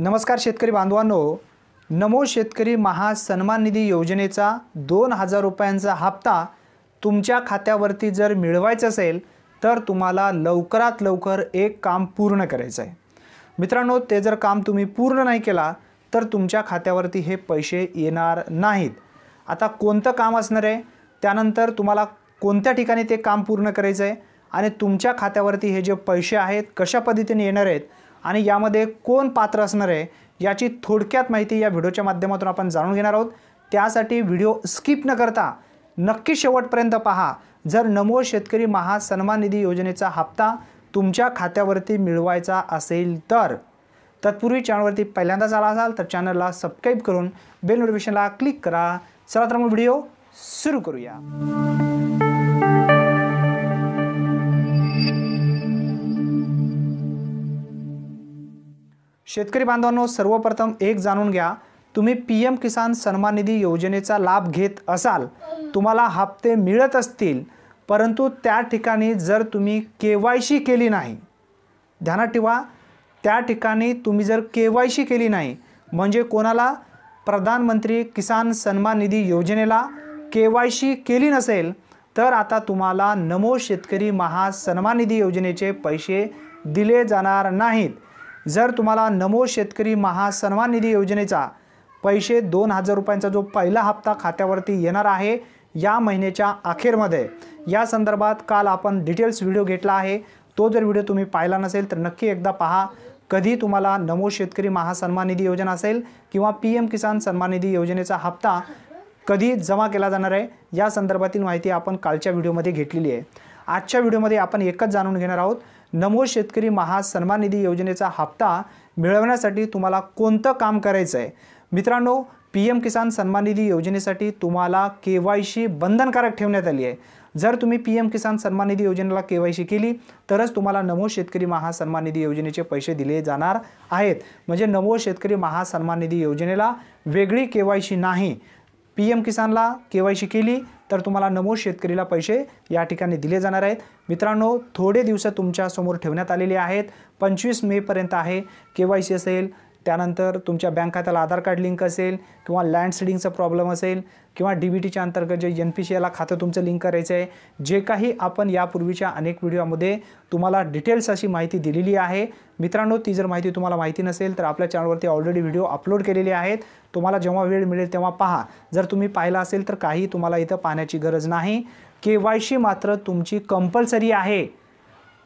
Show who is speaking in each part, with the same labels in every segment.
Speaker 1: नमस्कार शेतकरी बांधवांनो नमो शेतकरी महासन्मान निधी योजनेचा दोन हजार रुपयांचा हप्ता तुमच्या खात्यावरती जर मिळवायचा असेल तर तुम्हाला लवकरात लवकर एक काम पूर्ण करायचं आहे मित्रांनो ते जर काम तुम्ही पूर्ण नाही केला तर तुमच्या खात्यावरती हे पैसे येणार नाहीत आता कोणतं काम असणार आहे त्यानंतर तुम्हाला कोणत्या ठिकाणी ते काम पूर्ण करायचं आहे आणि तुमच्या खात्यावरती हे जे पैसे आहेत कशा पद्धतीने येणार आहेत आणि यामध्ये कोण पात्र असणार आहे याची थोडक्यात माहिती या व्हिडिओच्या माध्यमातून आपण जाणून घेणार आहोत त्यासाठी व्हिडिओ स्किप न करता नक्की शेवटपर्यंत पहा जर नमो शेतकरी महासन्मान निधी योजनेचा हप्ता तुमच्या खात्यावरती मिळवायचा असेल तर तत्पूर्वी चॅनलवरती पहिल्यांदाच आला असाल तर चॅनलला सबस्क्राईब करून बेल नोटिफिकेशनला क्लिक करा चला तर मग व्हिडिओ सुरू करूया शेतकरी बांधवांनो सर्वप्रथम एक जाणून घ्या तुम्ही पी एम किसान सन्मान निधी योजनेचा लाभ घेत असाल तुम्हाला हप्ते मिळत असतील परंतु त्या ठिकाणी जर तुम्ही के वाय सी केली नाही ध्यानात ठेवा त्या ठिकाणी तुम्ही जर के वाय सी केली नाही म्हणजे कोणाला प्रधानमंत्री किसान सन्मान निधी योजनेला के वाय सी केली नसेल तर आता तुम्हाला नमो शेतकरी महासन्मान निधी योजनेचे पैसे दिले जाणार नाहीत जर तुम्हाला नमो शेतकरी महासन्मान निधी योजनेचा पैसे दोन हजार रुपयांचा जो पहिला हप्ता खात्यावरती येणार आहे या महिन्याच्या अखेरमध्ये या संदर्भात काल आपण डिटेल्स व्हिडिओ घेतला आहे तो जर व्हिडिओ तुम्ही पाहिला नसेल तर नक्की एकदा पहा कधी तुम्हाला नमो शेतकरी महासन्मान निधी योजना असेल किंवा पी एम किसान सन्मान निधी योजनेचा हप्ता कधी जमा केला जाणार आहे या संदर्भातील माहिती आपण कालच्या व्हिडिओमध्ये घेतलेली आहे आजच्या व्हिडिओमध्ये आपण एकच जाणून घेणार आहोत नमो शेतकरी महासन्मान निधी योजनेचा हप्ता मिळवण्यासाठी तुम्हाला कोणतं काम करायचं आहे मित्रांनो पी एम किसान सन्मान निधी योजनेसाठी तुम्हाला के वाय सी बंधनकारक ठेवण्यात आली आहे जर तुम्ही पी एम किसान सन्मान निधी योजनेला के वाय सी केली तरच तुम्हाला नमो शेतकरी महासन्मान निधी योजनेचे पैसे दिले जाणार आहेत म्हणजे नमो शेतकरी महासन्मान निधी योजनेला वेगळी के वाय सी नाही पी एम किसानला के वाय सी केली तर तुम्हाला नमो शेतकरीला पैसे या ठिकाणी दिले जाणार आहेत मित्रांनो थोडे दिवस तुमच्यासमोर ठेवण्यात आलेले आहेत पंचवीस मेपर्यंत आहे के वाय सी असेल त्यानंतर तुमच्या बँक खात्याला आधार कार्ड लिंक असेल किंवा लँड सिडिंगचा प्रॉब्लेम असेल किंवा डी बी टीच्या अंतर्गत जे एन पी सी एला खातं तुमचं लिंक करायचं आहे जे काही आपण यापूर्वीच्या अनेक व्हिडिओमध्ये तुम्हाला डिटेल्स अशी माहिती दिलेली आहे मित्रांनो ती जर माहिती तुम्हाला माहिती नसेल तर आपल्या चॅनलवरती ऑलरेडी व्हिडिओ अपलोड केलेले आहेत तुम्हाला जेव्हा वेळ मिळेल तेव्हा पहा जर तुम्ही पाहिला असेल तर काही तुम्हाला इथं पाहण्याची गरज नाही के वाय सी मात्र तुमची कंपल्सरी आहे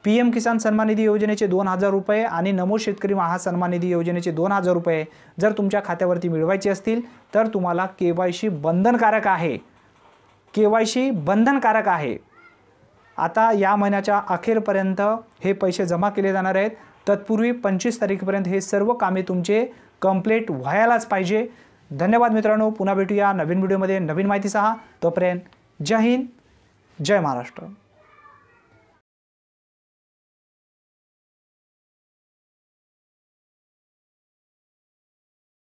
Speaker 1: पी एम किसान सन्मान निधी योजनेचे दोन हजार रुपये आणि नमो शेतकरी महासन्मान निधी योजनेचे दोन हजार रुपये जर तुमच्या खात्यावरती मिळवायचे असतील तर तुम्हाला के वाय सी बंधनकारक आहे के वाय सी बंधनकारक आहे आता या महिन्याच्या अखेरपर्यंत हे पैसे जमा केले जाणार आहेत तत्पूर्वी पंचवीस तारखेपर्यंत हे सर्व कामे तुमचे कम्प्लीट व्हायलाच पाहिजे धन्यवाद मित्रांनो पुन्हा भेटूया नवीन व्हिडिओमध्ये नवीन माहिती सहा तोपर्यंत जय हिंद जय महाराष्ट्र